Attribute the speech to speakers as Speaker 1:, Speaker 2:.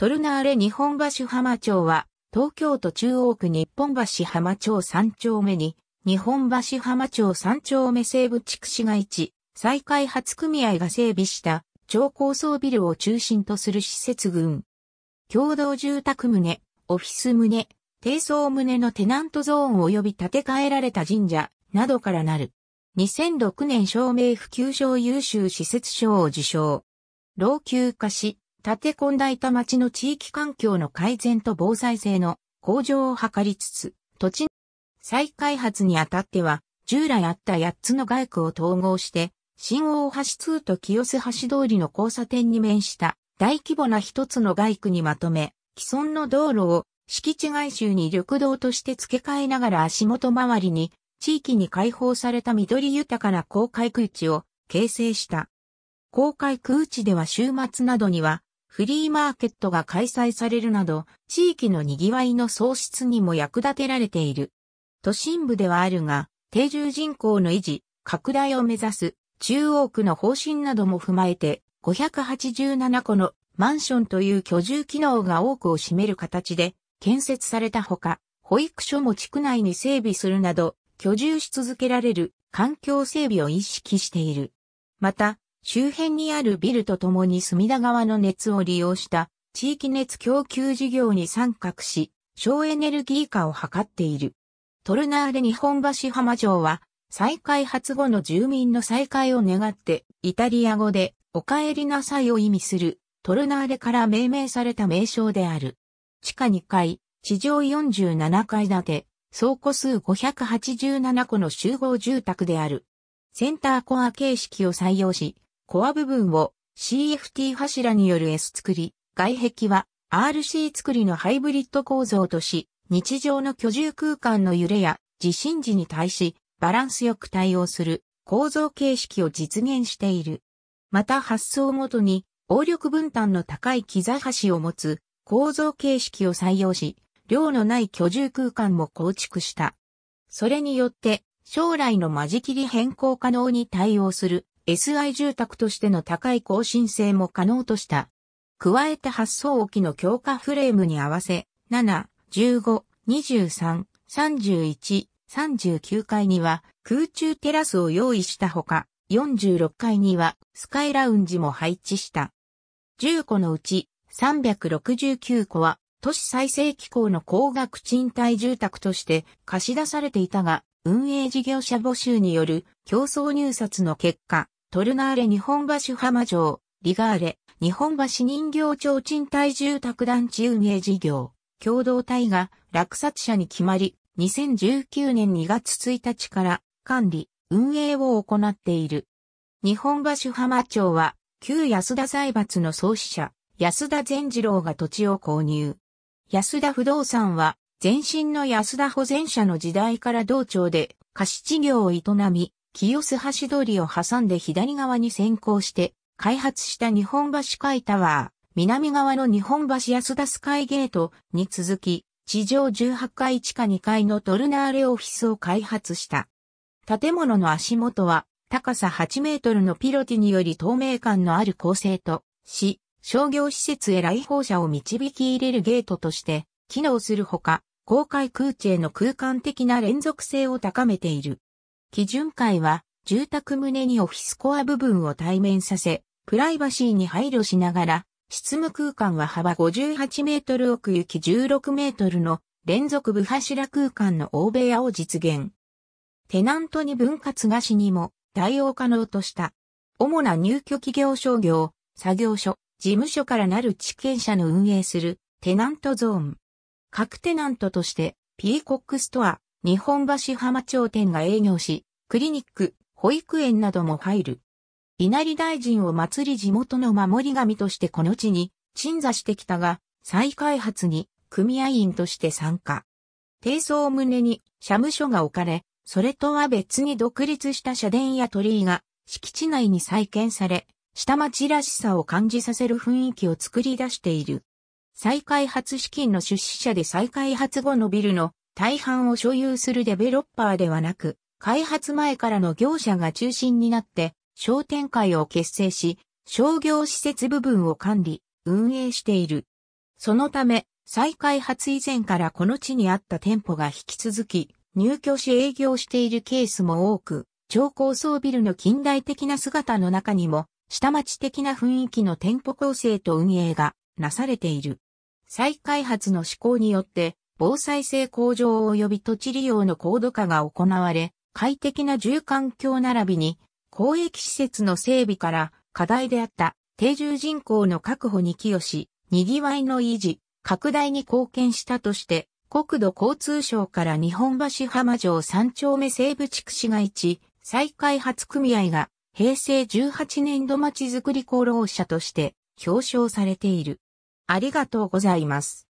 Speaker 1: トルナーレ日本橋浜町は、東京都中央区日本橋浜町3丁目に、日本橋浜町3丁目西部地区市街地、再開発組合が整備した超高層ビルを中心とする施設群。共同住宅棟、オフィス棟、低層棟のテナントゾーン及び建て替えられた神社などからなる。2006年照明普及賞優秀施設賞を受賞。老朽化し、立て込んだ板町の地域環境の改善と防災性の向上を図りつつ、土地再開発にあたっては、従来あった8つの街区を統合して、新大橋2と清洲橋通りの交差点に面した大規模な一つの街区にまとめ、既存の道路を敷地外周に緑道として付け替えながら足元周りに地域に開放された緑豊かな公開区地を形成した。公開区地では週末などにはフリーマーケットが開催されるなど、地域の賑わいの創出にも役立てられている。都心部ではあるが、定住人口の維持、拡大を目指す中央区の方針なども踏まえて、587個のマンションという居住機能が多くを占める形で建設されたほか、保育所も地区内に整備するなど、居住し続けられる環境整備を意識している。また、周辺にあるビルとともに隅田川の熱を利用した地域熱供給事業に参画し、省エネルギー化を図っている。トルナーレ日本橋浜城は、再開発後の住民の再開を願って、イタリア語で、お帰りなさいを意味する、トルナーレから命名された名称である。地下2階、地上47階建て、倉庫数587個の集合住宅である。センターコア形式を採用し、コア部分を CFT 柱による S 作り、外壁は RC 作りのハイブリッド構造とし、日常の居住空間の揺れや地震時に対しバランスよく対応する構造形式を実現している。また発想ごとに応力分担の高い木座橋を持つ構造形式を採用し、量のない居住空間も構築した。それによって将来の間仕切り変更可能に対応する SI 住宅としての高い更新性も可能とした。加えて発送機の強化フレームに合わせ、7、15、23、31、39階には空中テラスを用意したほか、46階にはスカイラウンジも配置した。10個のうち369個は都市再生機構の高額賃貸住宅として貸し出されていたが、運営事業者募集による競争入札の結果、トルナーレ日本橋浜城、リガーレ、日本橋人形町賃貸住宅団地運営事業、共同体が落札者に決まり、2019年2月1日から管理、運営を行っている。日本橋浜町は、旧安田財閥の創始者、安田善次郎が土地を購入。安田不動産は、前身の安田保全社の時代から同庁で貸し事業を営み、清洲橋通りを挟んで左側に先行して開発した日本橋海タワー、南側の日本橋安田スカイゲートに続き、地上18階地下2階のトルナーレオフィスを開発した。建物の足元は高さ8メートルのピロティにより透明感のある構成とし、商業施設へ来訪者を導き入れるゲートとして機能するほか、公開空地への空間的な連続性を高めている。基準階は、住宅棟にオフィスコア部分を対面させ、プライバシーに配慮しながら、執務空間は幅58メートル奥行き16メートルの連続部柱空間の大部屋を実現。テナントに分割貸しにも対応可能とした。主な入居企業商業、作業所、事務所からなる地権者の運営するテナントゾーン。各テナントとして、ピーコックストア、日本橋浜町店が営業し、クリニック、保育園なども入る。稲荷大臣を祭り地元の守り神としてこの地に鎮座してきたが、再開発に組合員として参加。低層を胸に社務所が置かれ、それとは別に独立した社殿や鳥居が敷地内に再建され、下町らしさを感じさせる雰囲気を作り出している。再開発資金の出資者で再開発後のビルの大半を所有するデベロッパーではなく、開発前からの業者が中心になって商店会を結成し、商業施設部分を管理、運営している。そのため、再開発以前からこの地にあった店舗が引き続き入居し営業しているケースも多く、超高層ビルの近代的な姿の中にも、下町的な雰囲気の店舗構成と運営がなされている。再開発の施行によって、防災性向上及び土地利用の高度化が行われ、快適な住環境並びに、公益施設の整備から課題であった定住人口の確保に寄与し、賑わいの維持、拡大に貢献したとして、国土交通省から日本橋浜城三丁目西部地区市街地再開発組合が平成18年度まちづくり功労者として表彰されている。ありがとうございます。